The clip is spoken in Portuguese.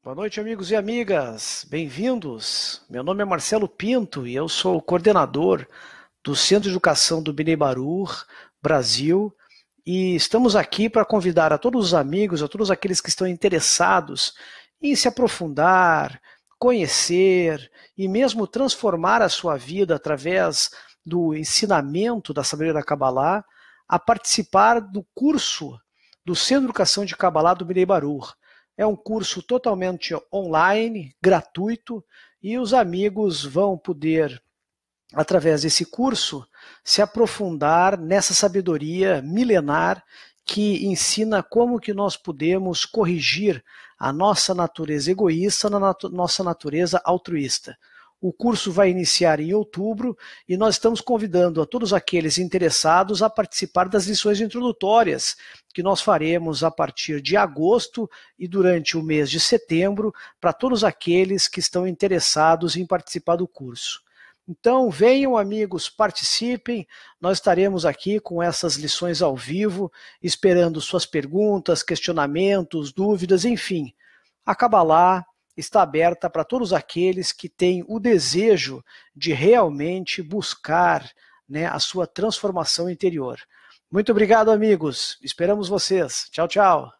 Boa noite, amigos e amigas. Bem-vindos. Meu nome é Marcelo Pinto e eu sou o coordenador do Centro de Educação do Binebarur, Brasil. E estamos aqui para convidar a todos os amigos, a todos aqueles que estão interessados em se aprofundar, conhecer e mesmo transformar a sua vida através do ensinamento da sabedoria da Kabbalah, a participar do curso do Centro de Educação de Kabbalah do Binei Baruch. É um curso totalmente online, gratuito, e os amigos vão poder, através desse curso, se aprofundar nessa sabedoria milenar que ensina como que nós podemos corrigir a nossa natureza egoísta na nossa natureza altruísta. O curso vai iniciar em outubro e nós estamos convidando a todos aqueles interessados a participar das lições introdutórias que nós faremos a partir de agosto e durante o mês de setembro para todos aqueles que estão interessados em participar do curso. Então, venham, amigos, participem. Nós estaremos aqui com essas lições ao vivo, esperando suas perguntas, questionamentos, dúvidas, enfim. Acaba lá está aberta para todos aqueles que têm o desejo de realmente buscar né, a sua transformação interior. Muito obrigado, amigos. Esperamos vocês. Tchau, tchau.